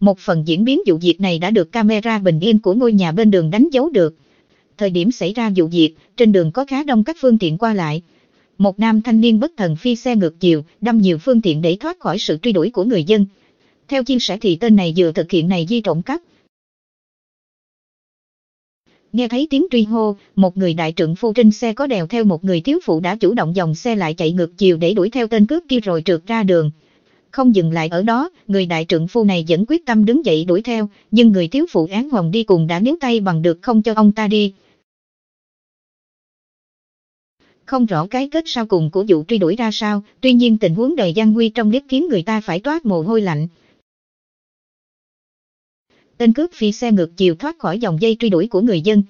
Một phần diễn biến vụ việc này đã được camera bình yên của ngôi nhà bên đường đánh dấu được. Thời điểm xảy ra vụ việc, trên đường có khá đông các phương tiện qua lại. Một nam thanh niên bất thần phi xe ngược chiều, đâm nhiều phương tiện để thoát khỏi sự truy đuổi của người dân. Theo chia sẻ thì tên này vừa thực hiện này di trộm cắp. Nghe thấy tiếng truy hô, một người đại trưởng phu trên xe có đèo theo một người thiếu phụ đã chủ động dòng xe lại chạy ngược chiều để đuổi theo tên cướp kia rồi trượt ra đường. Không dừng lại ở đó, người đại trưởng phu này vẫn quyết tâm đứng dậy đuổi theo, nhưng người thiếu phụ án hồng đi cùng đã níu tay bằng được không cho ông ta đi. Không rõ cái kết sau cùng của vụ truy đuổi ra sao, tuy nhiên tình huống đời gian nguy trong clip khiến người ta phải toát mồ hôi lạnh. Tên cướp phi xe ngược chiều thoát khỏi dòng dây truy đuổi của người dân,